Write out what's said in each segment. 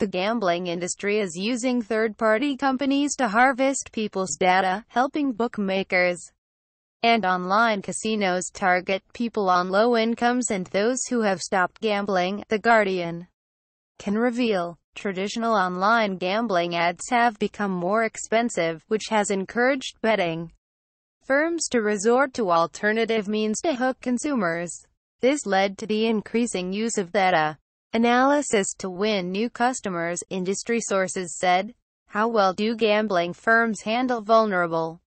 The gambling industry is using third-party companies to harvest people's data, helping bookmakers and online casinos target people on low incomes and those who have stopped gambling, The Guardian can reveal. Traditional online gambling ads have become more expensive, which has encouraged betting firms to resort to alternative means to hook consumers. This led to the increasing use of data analysis to win new customers, industry sources said. How well do gambling firms handle vulnerable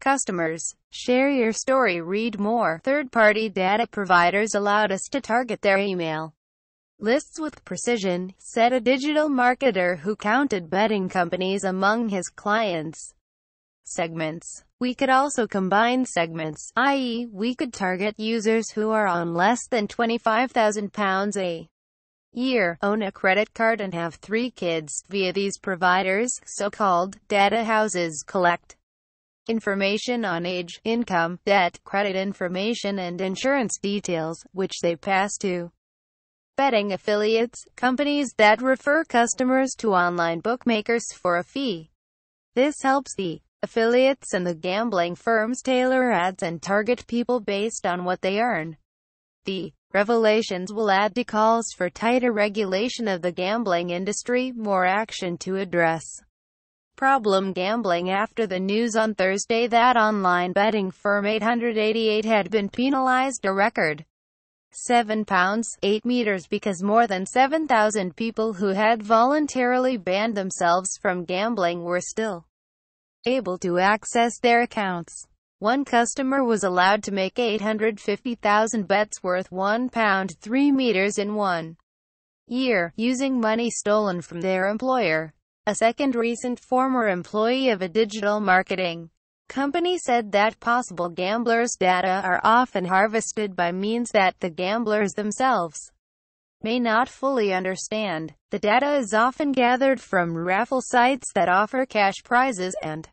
customers? Share your story, read more. Third party data providers allowed us to target their email lists with precision, said a digital marketer who counted betting companies among his clients. Segments. We could also combine segments, i.e., we could target users who are on less than £25,000 a year, own a credit card and have three kids, via these providers, so-called, data houses collect information on age, income, debt, credit information and insurance details, which they pass to betting affiliates, companies that refer customers to online bookmakers for a fee. This helps the affiliates and the gambling firms tailor ads and target people based on what they earn. The Revelations will add to calls for tighter regulation of the gambling industry, more action to address problem gambling after the news on Thursday that online betting firm 888 had been penalized a record 7 pounds 8 meters because more than 7,000 people who had voluntarily banned themselves from gambling were still able to access their accounts. One customer was allowed to make 850,000 bets worth £1, 3 metres in one year, using money stolen from their employer. A second recent former employee of a digital marketing company said that possible gamblers' data are often harvested by means that the gamblers themselves may not fully understand. The data is often gathered from raffle sites that offer cash prizes and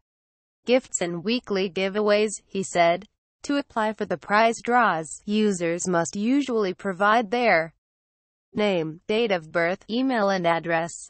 gifts and weekly giveaways, he said. To apply for the prize draws, users must usually provide their name, date of birth, email and address.